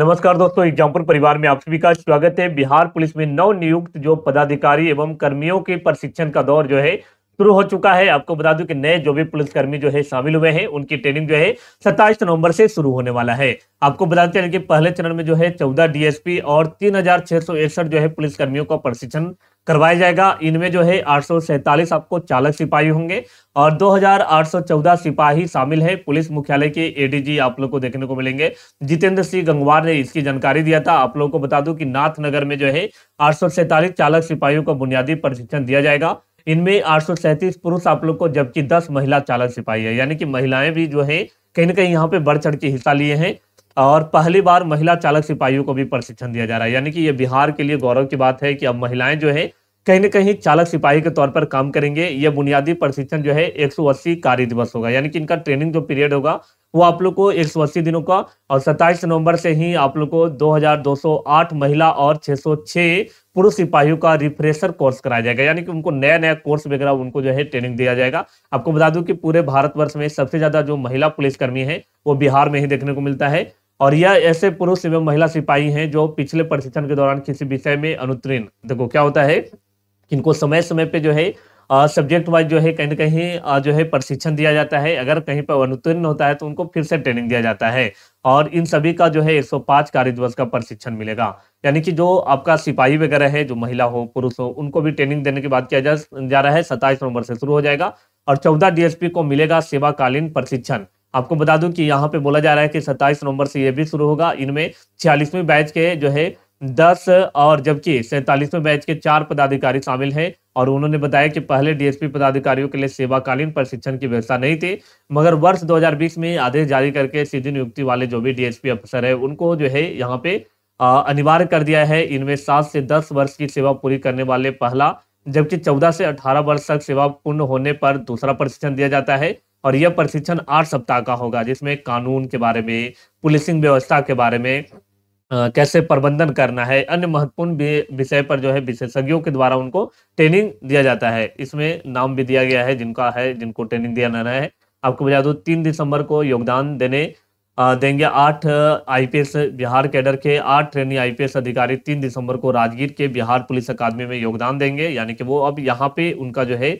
नमस्कार दोस्तों एग्जाम्पल परिवार में आप सभी का स्वागत है बिहार पुलिस में नव नियुक्त जो पदाधिकारी एवं कर्मियों के प्रशिक्षण का दौर जो है शुरू हो चुका है आपको बता दूं कि नए जो भी पुलिसकर्मी जो है शामिल हुए हैं उनकी ट्रेनिंग जो है सत्ताईस नवंबर से शुरू होने वाला है आपको बताते हैं कि पहले चरण में जो है चौदह डीएसपी और तीन जो है पुलिसकर्मियों का प्रशिक्षण करवाया जाएगा इनमें जो है आठ आपको चालक सिपाही होंगे और 2814 सिपाही शामिल है पुलिस मुख्यालय के एडीजी आप लोग को देखने को मिलेंगे जितेंद्र सिंह गंगवार ने इसकी जानकारी दिया था आप लोगों को बता दूं कि नाथनगर में जो है आठ चालक सिपाहियों को बुनियादी प्रशिक्षण दिया जाएगा इनमें आठ पुरुष आप लोग को जबकि दस महिला चालक सिपाही है यानी कि महिलाएं भी जो है कहीं ना कहीं यहाँ पे बढ़ चढ़ के हिस्सा लिए हैं और पहली बार महिला चालक सिपाहियों को भी प्रशिक्षण दिया जा रहा है यानी कि ये बिहार के लिए गौरव की बात है कि अब महिलाएं जो है कहीं ना कहीं चालक सिपाही के तौर पर काम करेंगे यह बुनियादी प्रशिक्षण जो है एक कार्य दिवस होगा यानी कि इनका ट्रेनिंग जो पीरियड होगा वो आप लोग को एक दिनों का और 27 नवंबर से ही आप लोग को 2208 महिला और 606 पुरुष सिपाहियों का रिफ्रेशर कोर्स कराया जाएगा यानी कि उनको नया नया कोर्स वगैरह उनको जो है ट्रेनिंग दिया जाएगा आपको बता दूं कि पूरे भारतवर्ष में सबसे ज्यादा जो महिला पुलिसकर्मी है वो बिहार में ही देखने को मिलता है और यह ऐसे पुरुष एवं महिला सिपाही हैं जो पिछले प्रशिक्षण के दौरान किसी विषय में अनुत्तीर्ण देखो क्या होता है इनको समय समय पे जो है सब्जेक्ट वाइज जो है कहीं ना कहीं जो है प्रशिक्षण दिया जाता है अगर कहीं पर अनुत्तीर्ण होता है तो उनको फिर से ट्रेनिंग दिया जाता है और इन सभी का जो है 105 कार्य दिवस का प्रशिक्षण मिलेगा यानी कि जो आपका सिपाही वगैरह है जो महिला हो पुरुष हो उनको भी ट्रेनिंग देने की बात किया जा, जा रहा है सत्ताईस नवंबर से शुरू हो जाएगा और चौदह डीएसपी को मिलेगा सेवाकालीन प्रशिक्षण आपको बता दूं कि यहाँ पे बोला जा रहा है कि 27 नवंबर से ये भी शुरू होगा इनमें छियालीसवीं बैच के जो है दस और जबकि सैंतालीसवें बैच के चार पदाधिकारी शामिल हैं और उन्होंने बताया कि पहले डीएसपी पदाधिकारियों के लिए सेवाकालीन प्रशिक्षण की व्यवस्था नहीं थी मगर वर्ष 2020 में आदेश जारी करके सीधी नियुक्ति वाले जो भी डीएसपी अफसर है उनको जो है यहाँ पे अनिवार्य कर दिया है इनमें सात से दस वर्ष की सेवा पूरी करने वाले पहला जबकि चौदह से अठारह वर्ष तक सेवा पूर्ण होने पर दूसरा प्रशिक्षण दिया जाता है और यह प्रशिक्षण आठ सप्ताह का होगा जिसमें कानून के बारे में पुलिसिंग व्यवस्था के बारे में कैसे प्रबंधन करना है अन्य महत्वपूर्ण विषय पर जो है विशेषज्ञों के द्वारा उनको ट्रेनिंग दिया जाता है इसमें नाम भी दिया गया है जिनका है जिनको ट्रेनिंग दिया जाना है आपको बता दो तीन दिसंबर को योगदान देने देंगे आठ आईपीएस बिहार कैडर के आठ ट्रेनिंग आईपीएस अधिकारी तीन दिसंबर को राजगीर के बिहार पुलिस अकादमी में योगदान देंगे यानी कि वो अब यहाँ पे उनका जो है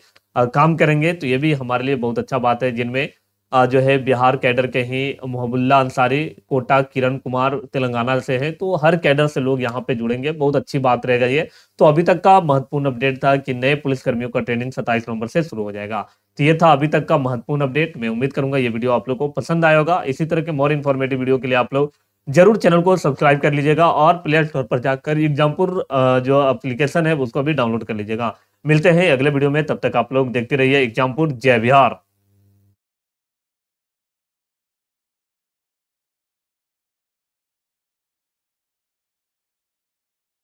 काम करेंगे तो ये भी हमारे लिए बहुत अच्छा बात है जिनमें जो है बिहार कैडर के हैं मोहबुल्ला अंसारी कोटा किरण कुमार तेलंगाना से हैं तो हर कैडर से लोग यहाँ पे जुड़ेंगे बहुत अच्छी बात रहेगा ये तो अभी तक का महत्वपूर्ण अपडेट था कि नए पुलिस कर्मियों का ट्रेनिंग सत्ताईस नवंबर से शुरू हो जाएगा तो ये था अभी तक का महत्वपूर्ण अपडेट मैं उम्मीद करूंगा ये वीडियो आप लोग को पसंद आया होगा इसी तरह के मोर इन्फॉर्मेटिव वीडियो के लिए आप लोग जरूर चैनल को सब्सक्राइब कर लीजिएगा और प्ले स्टोर पर जाकर एग्जामपुर जो एप्लीकेशन है उसको भी डाउनलोड कर लीजिएगा मिलते हैं अगले वीडियो में तब तक आप लोग देखते रहिए एग्जामपुर जय बिहार